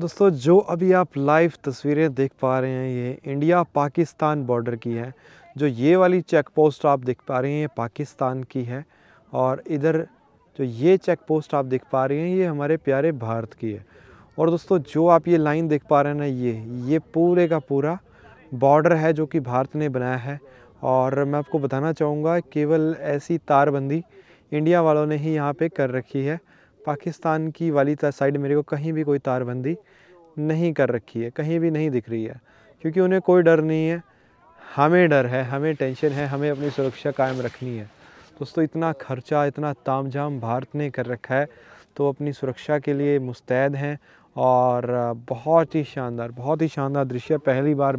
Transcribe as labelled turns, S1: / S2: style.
S1: दोस्तों जो अभी आप लाइव तस्वीरें देख पा रहे हैं ये इंडिया पाकिस्तान बॉर्डर की है जो ये वाली चेक पोस्ट आप देख पा रहे हैं ये पाकिस्तान की है और इधर जो ये चेक पोस्ट आप देख पा रहे हैं ये हमारे प्यारे भारत की है और दोस्तों जो आप ये लाइन देख पा रहे हैं ना ये ये पूरे का पूरा बॉर्डर है जो कि भारत ने बनाया है और मैं आपको बताना चाहूँगा केवल ऐसी तारबंदी इंडिया वालों ने ही यहाँ पे कर रखी है पाकिस्तान की वाली साइड मेरे को कहीं भी कोई तारबंदी नहीं कर रखी है कहीं भी नहीं दिख रही है क्योंकि उन्हें कोई डर नहीं है हमें डर है हमें टेंशन है हमें अपनी सुरक्षा कायम रखनी है दोस्तों इतना खर्चा इतना ताम झाम भारत ने कर रखा है तो अपनी सुरक्षा के लिए मुस्तैद हैं और बहुत ही शानदार बहुत ही शानदार दृश्य पहली बार